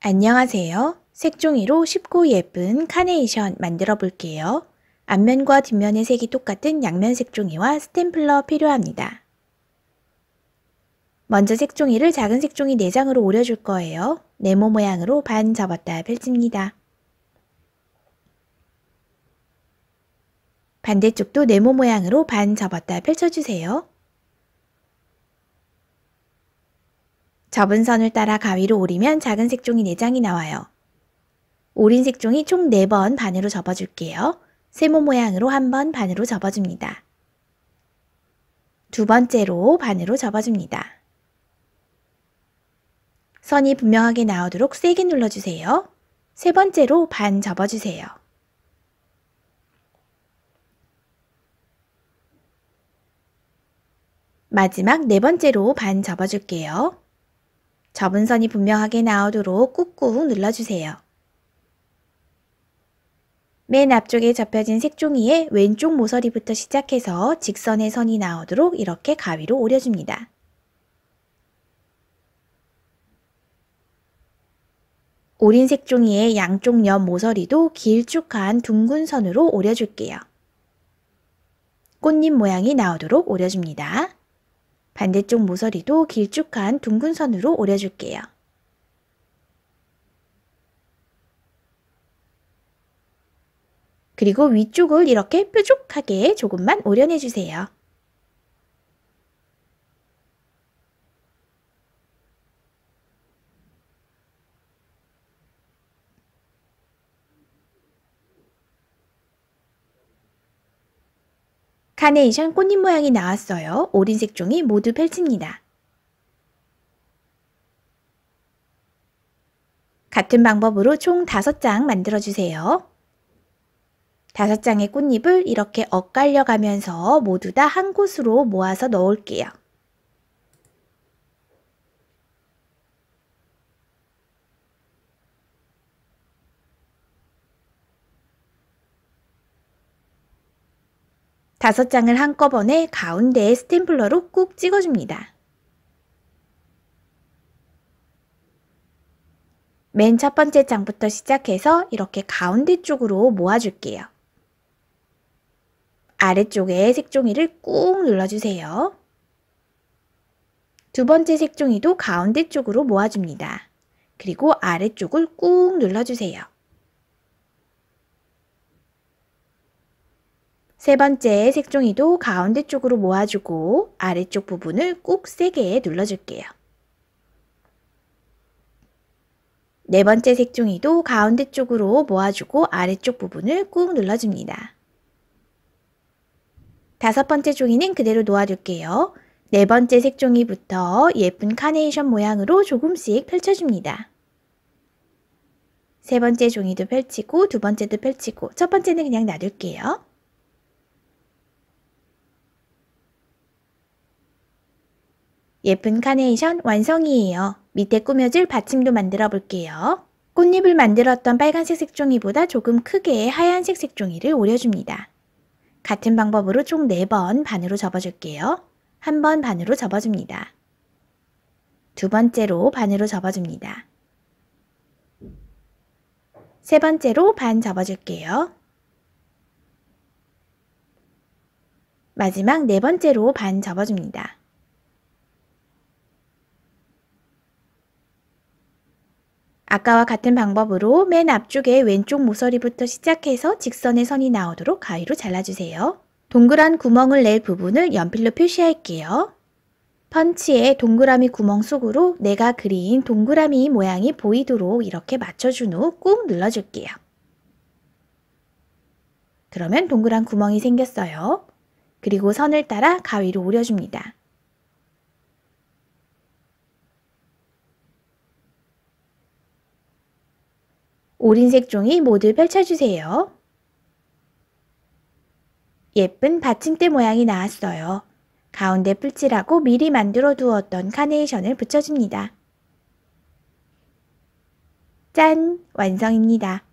안녕하세요. 색종이로 쉽고 예쁜 카네이션 만들어 볼게요. 앞면과 뒷면의 색이 똑같은 양면 색종이와 스탬플러 필요합니다. 먼저 색종이를 작은 색종이 4장으로 오려줄 거예요. 네모 모양으로 반 접었다 펼칩니다. 반대쪽도 네모 모양으로 반 접었다 펼쳐주세요. 접은 선을 따라 가위로 오리면 작은 색종이 4장이 나와요. 오린 색종이 총 4번 반으로 접어줄게요. 세모 모양으로 한 번 반으로 접어줍니다. 두 번째로 반으로 접어줍니다. 선이 분명하게 나오도록 세게 눌러주세요. 세 번째로 반 접어주세요. 마지막 네 번째로 반 접어줄게요. 접은 선이 분명하게 나오도록 꾹꾹 눌러주세요. 맨 앞쪽에 접혀진 색종이에 왼쪽 모서리부터 시작해서 직선의 선이 나오도록 이렇게 가위로 오려줍니다. 오린 색종이의 양쪽 옆 모서리도 길쭉한 둥근 선으로 오려줄게요. 꽃잎 모양이 나오도록 오려줍니다. 반대쪽 모서리도 길쭉한 둥근 선으로 오려줄게요. 그리고 위쪽을 이렇게 뾰족하게 조금만 오려내주세요. 카네이션 꽃잎 모양이 나왔어요. 오린 색종이 모두 펼칩니다. 같은 방법으로 총 5장 만들어주세요. 5장의 꽃잎을 이렇게 엇갈려 가면서 모두 다 한 곳으로 모아서 넣을게요. 다섯 장을 한꺼번에 가운데에 스탬플러로 꾹 찍어줍니다. 맨 첫 번째 장부터 시작해서 이렇게 가운데 쪽으로 모아줄게요. 아래쪽에 색종이를 꾹 눌러주세요. 두 번째 색종이도 가운데 쪽으로 모아줍니다. 그리고 아래쪽을 꾹 눌러주세요. 세 번째 색종이도 가운데 쪽으로 모아주고 아래쪽 부분을 꾹 세게 눌러줄게요. 네 번째 색종이도 가운데 쪽으로 모아주고 아래쪽 부분을 꾹 눌러줍니다. 다섯 번째 종이는 그대로 놓아둘게요. 네 번째 색종이부터 예쁜 카네이션 모양으로 조금씩 펼쳐줍니다. 세 번째 종이도 펼치고 두 번째도 펼치고 첫 번째는 그냥 놔둘게요. 예쁜 카네이션 완성이에요. 밑에 꾸며줄 받침도 만들어 볼게요. 꽃잎을 만들었던 빨간색 색종이보다 조금 크게 하얀색 색종이를 오려줍니다. 같은 방법으로 총 4번 반으로 접어줄게요. 한 번 반으로 접어줍니다. 두 번째로 반으로 접어줍니다. 세 번째로 반 접어줄게요. 마지막 네 번째로 반 접어줍니다. 아까와 같은 방법으로 맨 앞쪽에 왼쪽 모서리부터 시작해서 직선의 선이 나오도록 가위로 잘라주세요. 동그란 구멍을 낼 부분을 연필로 표시할게요. 펀치에 동그라미 구멍 속으로 내가 그린 동그라미 모양이 보이도록 이렇게 맞춰준 후 꾹 눌러줄게요. 그러면 동그란 구멍이 생겼어요. 그리고 선을 따라 가위로 오려줍니다. 오린 색종이 모두 펼쳐주세요. 예쁜 받침대 모양이 나왔어요. 가운데 풀칠하고 미리 만들어 두었던 카네이션을 붙여줍니다. 짠! 완성입니다.